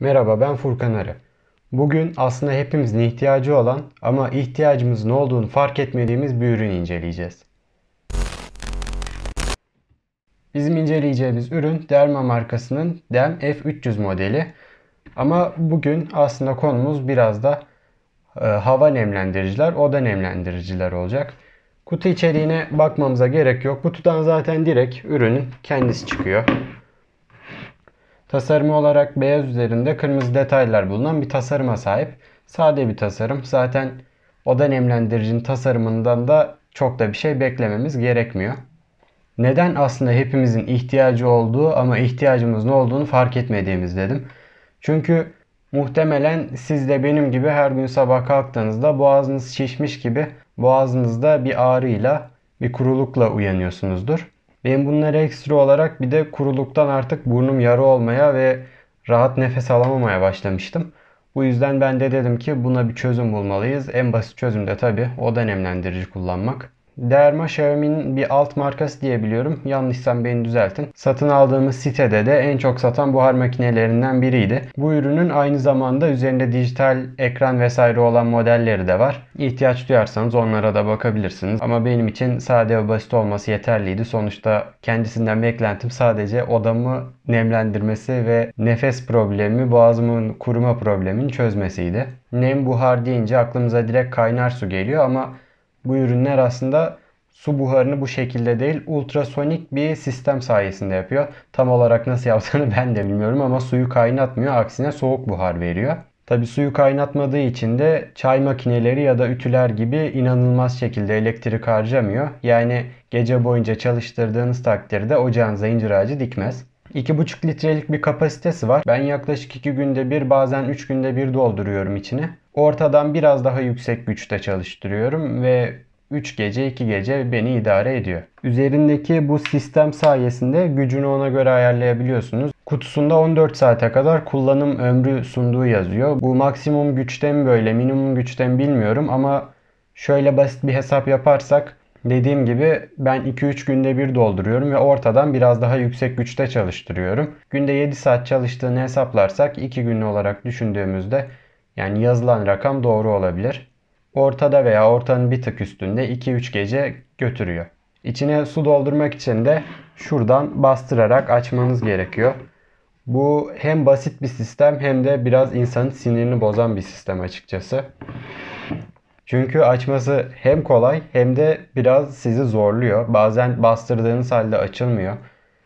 Merhaba ben Furkan Arı. Bugün aslında hepimizin ihtiyacı olan ama ihtiyacımızın olduğunu fark etmediğimiz bir ürün inceleyeceğiz. Bizim inceleyeceğimiz ürün Derma markasının Dem F300 modeli. Ama bugün aslında konumuz biraz da e, hava nemlendiriciler, oda nemlendiriciler olacak. Kutu içeriğine bakmamıza gerek yok. Kutudan zaten direkt ürünün kendisi çıkıyor. Tasarımı olarak beyaz üzerinde kırmızı detaylar bulunan bir tasarıma sahip. Sade bir tasarım. Zaten oda nemlendiricinin tasarımından da çok da bir şey beklememiz gerekmiyor. Neden aslında hepimizin ihtiyacı olduğu ama ihtiyacımız ne olduğunu fark etmediğimiz dedim. Çünkü muhtemelen siz de benim gibi her gün sabah kalktığınızda boğazınız şişmiş gibi boğazınızda bir ağrıyla, bir kurulukla uyanıyorsunuzdur. Benim bunları ekstra olarak bir de kuruluktan artık burnum yarı olmaya ve rahat nefes alamamaya başlamıştım. Bu yüzden ben de dedim ki buna bir çözüm bulmalıyız. En basit çözüm de tabii o da nemlendirici kullanmak. Derma Xiaomi'nin bir alt markası diyebiliyorum. Yanlışsam beni düzeltin. Satın aldığımız sitede de en çok satan buhar makinelerinden biriydi. Bu ürünün aynı zamanda üzerinde dijital ekran vesaire olan modelleri de var. İhtiyaç duyarsanız onlara da bakabilirsiniz. Ama benim için sade ve basit olması yeterliydi. Sonuçta kendisinden beklentim sadece odamı nemlendirmesi ve nefes problemi, boğazımın kuruma problemini çözmesiydi. Nem buhar deyince aklımıza direkt kaynar su geliyor ama bu ürünler aslında su buharını bu şekilde değil ultrasonik bir sistem sayesinde yapıyor. Tam olarak nasıl yaptığını ben de bilmiyorum ama suyu kaynatmıyor aksine soğuk buhar veriyor. Tabi suyu kaynatmadığı için de çay makineleri ya da ütüler gibi inanılmaz şekilde elektrik harcamıyor. Yani gece boyunca çalıştırdığınız takdirde ocağın incir ağacı dikmez. 2,5 litrelik bir kapasitesi var. Ben yaklaşık 2 günde bir bazen 3 günde bir dolduruyorum içine ortadan biraz daha yüksek güçte çalıştırıyorum ve 3 gece 2 gece beni idare ediyor. Üzerindeki bu sistem sayesinde gücünü ona göre ayarlayabiliyorsunuz. Kutusunda 14 saate kadar kullanım ömrü sunduğu yazıyor. Bu maksimum güçten böyle minimum güçten bilmiyorum ama şöyle basit bir hesap yaparsak dediğim gibi ben 2-3 günde bir dolduruyorum ve ortadan biraz daha yüksek güçte çalıştırıyorum. Günde 7 saat çalıştığını hesaplarsak 2 gün olarak düşündüğümüzde yani yazılan rakam doğru olabilir. Ortada veya ortanın bir tık üstünde 2-3 gece götürüyor. İçine su doldurmak için de şuradan bastırarak açmanız gerekiyor. Bu hem basit bir sistem hem de biraz insanın sinirini bozan bir sistem açıkçası. Çünkü açması hem kolay hem de biraz sizi zorluyor. Bazen bastırdığınız halde açılmıyor.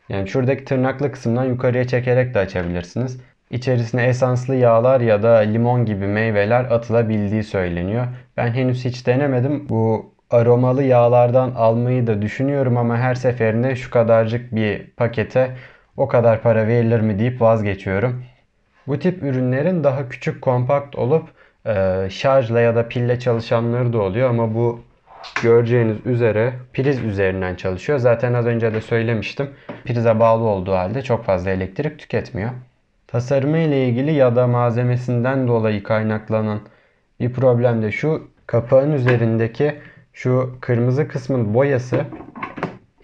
Yani şuradaki tırnaklı kısımdan yukarıya çekerek de açabilirsiniz. İçerisine esanslı yağlar ya da limon gibi meyveler atılabildiği söyleniyor. Ben henüz hiç denemedim. Bu aromalı yağlardan almayı da düşünüyorum ama her seferinde şu kadarcık bir pakete o kadar para verilir mi deyip vazgeçiyorum. Bu tip ürünlerin daha küçük kompakt olup e, şarjla ya da pille çalışanları da oluyor ama bu göreceğiniz üzere priz üzerinden çalışıyor. Zaten az önce de söylemiştim. Prize bağlı olduğu halde çok fazla elektrik tüketmiyor. Tasarımı ile ilgili ya da malzemesinden dolayı kaynaklanan bir problem de şu kapağın üzerindeki şu kırmızı kısmın boyası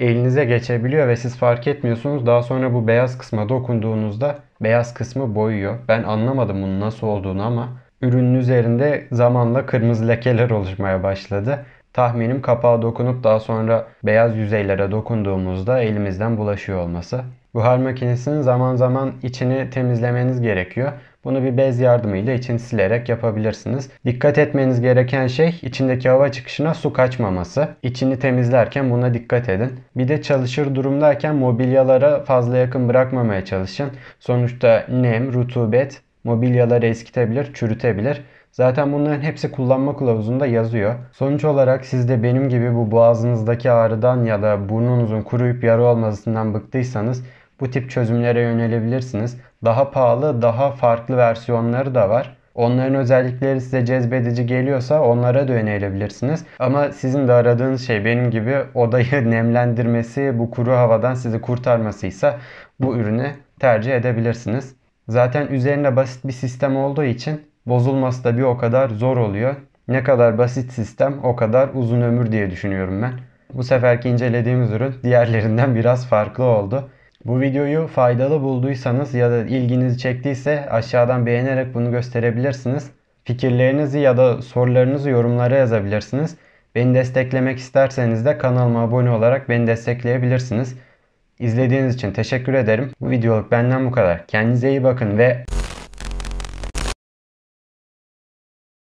elinize geçebiliyor ve siz fark etmiyorsunuz. Daha sonra bu beyaz kısma dokunduğunuzda beyaz kısmı boyuyor. Ben anlamadım bunun nasıl olduğunu ama ürünün üzerinde zamanla kırmızı lekeler oluşmaya başladı. Tahminim kapağa dokunup daha sonra beyaz yüzeylere dokunduğumuzda elimizden bulaşıyor olması. Buhar makinesinin zaman zaman içini temizlemeniz gerekiyor. Bunu bir bez yardımıyla için silerek yapabilirsiniz. Dikkat etmeniz gereken şey içindeki hava çıkışına su kaçmaması. İçini temizlerken buna dikkat edin. Bir de çalışır durumdayken mobilyalara fazla yakın bırakmamaya çalışın. Sonuçta nem, rutubet mobilyaları eskitebilir, çürütebilir. Zaten bunların hepsi kullanma kılavuzunda yazıyor. Sonuç olarak siz de benim gibi bu boğazınızdaki ağrıdan ya da burnunuzun kuruyup yarı olmasından bıktıysanız bu tip çözümlere yönelebilirsiniz. Daha pahalı, daha farklı versiyonları da var. Onların özellikleri size cezbedici geliyorsa onlara da yönelebilirsiniz. Ama sizin de aradığınız şey benim gibi odayı nemlendirmesi, bu kuru havadan sizi kurtarmasıysa bu ürünü tercih edebilirsiniz. Zaten üzerinde basit bir sistem olduğu için bozulması da bir o kadar zor oluyor. Ne kadar basit sistem o kadar uzun ömür diye düşünüyorum ben. Bu seferki incelediğimiz ürün diğerlerinden biraz farklı oldu. Bu videoyu faydalı bulduysanız ya da ilginizi çektiyse aşağıdan beğenerek bunu gösterebilirsiniz. Fikirlerinizi ya da sorularınızı yorumlara yazabilirsiniz. Beni desteklemek isterseniz de kanalıma abone olarak beni destekleyebilirsiniz. İzlediğiniz için teşekkür ederim. Bu videoluk benden bu kadar. Kendinize iyi bakın ve...